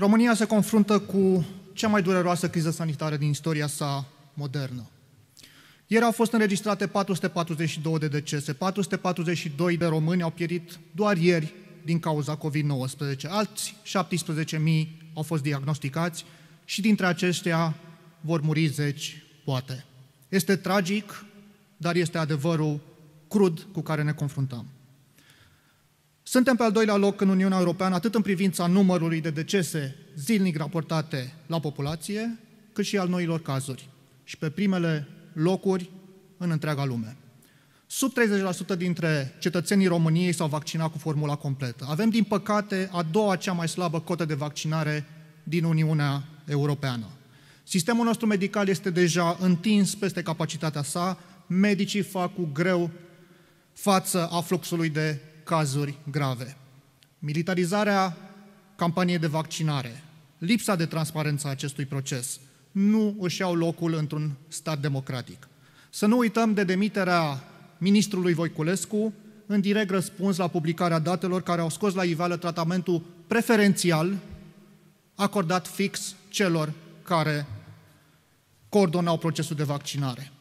România se confruntă cu cea mai dureroasă criză sanitară din istoria sa modernă. Ieri au fost înregistrate 442 de decese, 442 de români au pierit doar ieri din cauza COVID-19. Alți 17.000 au fost diagnosticați și dintre aceștia vor muri zeci, poate. Este tragic, dar este adevărul crud cu care ne confruntăm. Suntem pe al doilea loc în Uniunea Europeană, atât în privința numărului de decese zilnic raportate la populație, cât și al noilor cazuri, și pe primele locuri în întreaga lume. Sub 30% dintre cetățenii României s-au vaccinat cu formula completă. Avem, din păcate, a doua cea mai slabă cotă de vaccinare din Uniunea Europeană. Sistemul nostru medical este deja întins peste capacitatea sa, medicii fac cu greu față a fluxului de cazuri grave. Militarizarea campaniei de vaccinare, lipsa de transparență a acestui proces, nu își iau locul într-un stat democratic. Să nu uităm de demiterea ministrului Voiculescu, în direct răspuns la publicarea datelor care au scos la iveală tratamentul preferențial acordat fix celor care coordonau procesul de vaccinare.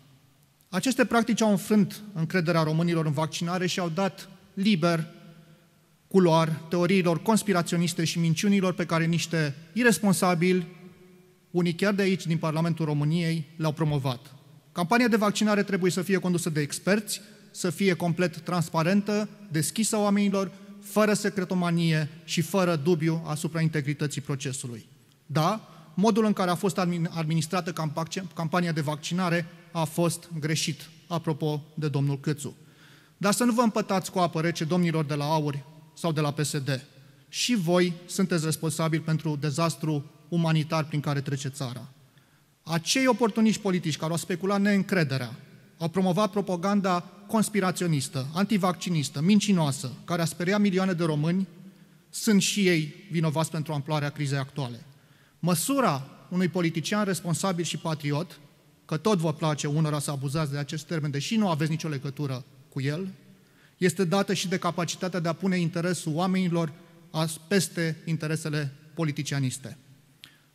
Aceste practici au înfrânt încrederea românilor în vaccinare și au dat liber culoar teoriilor conspiraționiste și minciunilor pe care niște irresponsabili, unii chiar de aici, din Parlamentul României, le-au promovat. Campania de vaccinare trebuie să fie condusă de experți, să fie complet transparentă, deschisă oamenilor, fără secretomanie și fără dubiu asupra integrității procesului. Da, modul în care a fost administrată campania de vaccinare a fost greșit, apropo de domnul Câțu. Dar să nu vă împătați cu apă rece domnilor de la aur sau de la PSD. Și voi sunteți responsabili pentru dezastru umanitar prin care trece țara. Acei oportuniști politici care au speculat neîncrederea, au promovat propaganda conspiraționistă, antivaccinistă, mincinoasă, care a speriat milioane de români, sunt și ei vinovați pentru amploarea crizei actuale. Măsura unui politician responsabil și patriot, că tot vă place unora să abuzați de acest termen, deși nu aveți nicio legătură cu el, este dată și de capacitatea de a pune interesul oamenilor peste interesele politicianiste.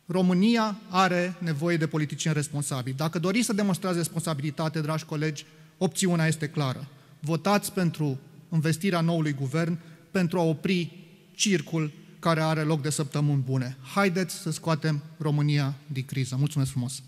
România are nevoie de politicieni responsabili. Dacă doriți să demonstrați responsabilitate, dragi colegi, opțiunea este clară. Votați pentru investirea noului guvern pentru a opri circul care are loc de săptămâni bune. Haideți să scoatem România din criză. Mulțumesc frumos!